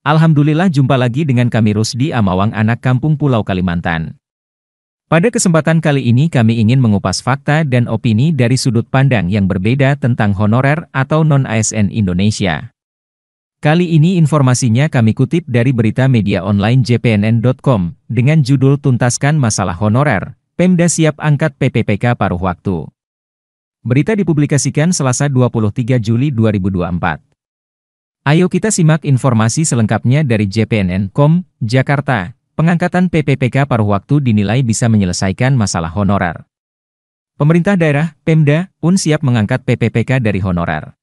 Alhamdulillah jumpa lagi dengan kami Rusdi Amawang anak kampung Pulau Kalimantan. Pada kesempatan kali ini kami ingin mengupas fakta dan opini dari sudut pandang yang berbeda tentang honorer atau non-ASN Indonesia. Kali ini informasinya kami kutip dari berita media online jpnn.com dengan judul Tuntaskan Masalah Honorer, Pemda Siap Angkat PPPK Paruh Waktu. Berita dipublikasikan Selasa 23 Juli 2024. Ayo kita simak informasi selengkapnya dari JPNN.com, Jakarta. Pengangkatan PPPK paruh waktu dinilai bisa menyelesaikan masalah honorar. Pemerintah daerah, Pemda, pun siap mengangkat PPPK dari honorar.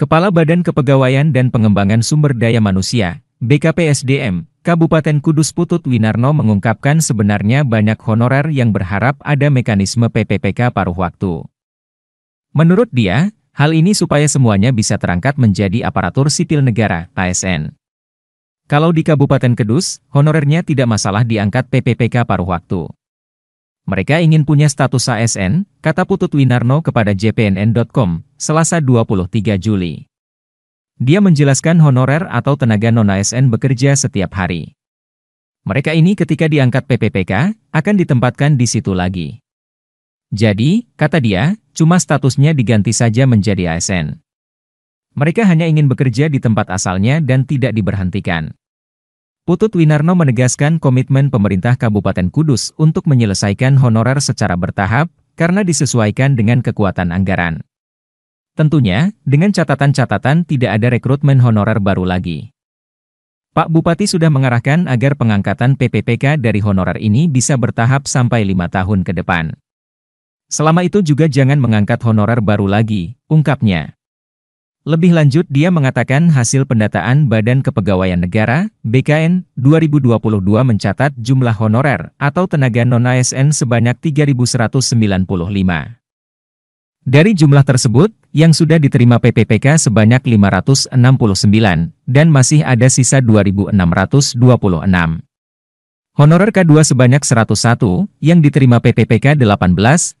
Kepala Badan Kepegawaian dan Pengembangan Sumber Daya Manusia, BKPSDM, Kabupaten Kudus Putut Winarno mengungkapkan sebenarnya banyak honorer yang berharap ada mekanisme PPPK paruh waktu. Menurut dia, Hal ini supaya semuanya bisa terangkat menjadi aparatur sipil negara, ASN. Kalau di Kabupaten Kedus, honorernya tidak masalah diangkat PPPK paruh waktu. Mereka ingin punya status ASN, kata Putut Winarno kepada jpnn.com, Selasa 23 Juli. Dia menjelaskan honorer atau tenaga non-ASN bekerja setiap hari. Mereka ini ketika diangkat PPPK, akan ditempatkan di situ lagi. Jadi, kata dia, cuma statusnya diganti saja menjadi ASN. Mereka hanya ingin bekerja di tempat asalnya dan tidak diberhentikan. Putut Winarno menegaskan komitmen pemerintah Kabupaten Kudus untuk menyelesaikan honorer secara bertahap karena disesuaikan dengan kekuatan anggaran. Tentunya, dengan catatan-catatan tidak ada rekrutmen honorer baru lagi. Pak Bupati sudah mengarahkan agar pengangkatan PPPK dari honorer ini bisa bertahap sampai lima tahun ke depan. Selama itu juga jangan mengangkat honorer baru lagi, ungkapnya. Lebih lanjut dia mengatakan hasil pendataan Badan Kepegawaian Negara, BKN, 2022 mencatat jumlah honorer atau tenaga non-ASN sebanyak 3.195. Dari jumlah tersebut, yang sudah diterima PPPK sebanyak 569, dan masih ada sisa 2.626. Honorer K2 sebanyak 101, yang diterima PPPK 18,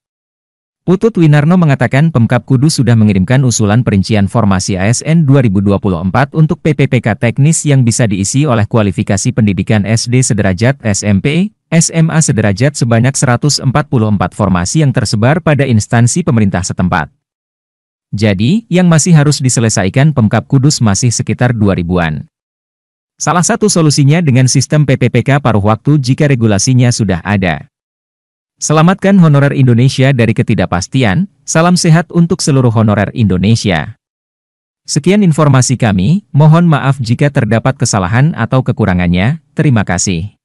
Putut Winarno mengatakan Pemkap Kudus sudah mengirimkan usulan perincian formasi ASN 2024 untuk PPPK teknis yang bisa diisi oleh kualifikasi pendidikan SD sederajat SMP, SMA sederajat sebanyak 144 formasi yang tersebar pada instansi pemerintah setempat. Jadi, yang masih harus diselesaikan Pemkap Kudus masih sekitar 2000-an. Salah satu solusinya dengan sistem PPPK paruh waktu jika regulasinya sudah ada. Selamatkan honorer Indonesia dari ketidakpastian, salam sehat untuk seluruh honorer Indonesia. Sekian informasi kami, mohon maaf jika terdapat kesalahan atau kekurangannya, terima kasih.